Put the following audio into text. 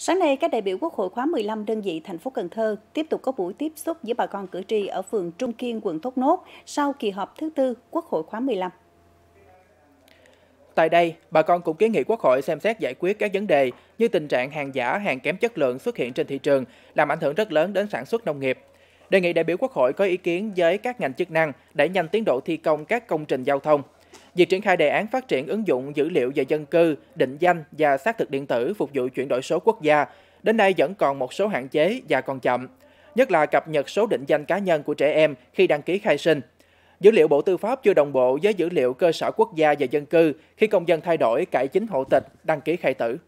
Sáng nay, các đại biểu Quốc hội khóa 15 đơn vị thành phố Cần Thơ tiếp tục có buổi tiếp xúc với bà con cử tri ở phường Trung Kiên, quận Thốt Nốt sau kỳ họp thứ tư Quốc hội khóa 15. Tại đây, bà con cũng kiến nghị Quốc hội xem xét giải quyết các vấn đề như tình trạng hàng giả, hàng kém chất lượng xuất hiện trên thị trường, làm ảnh hưởng rất lớn đến sản xuất nông nghiệp. Đề nghị đại biểu Quốc hội có ý kiến với các ngành chức năng để nhanh tiến độ thi công các công trình giao thông, Việc triển khai đề án phát triển ứng dụng dữ liệu về dân cư, định danh và xác thực điện tử phục vụ chuyển đổi số quốc gia đến nay vẫn còn một số hạn chế và còn chậm, nhất là cập nhật số định danh cá nhân của trẻ em khi đăng ký khai sinh. Dữ liệu Bộ Tư pháp chưa đồng bộ với dữ liệu cơ sở quốc gia về dân cư khi công dân thay đổi cải chính hộ tịch, đăng ký khai tử.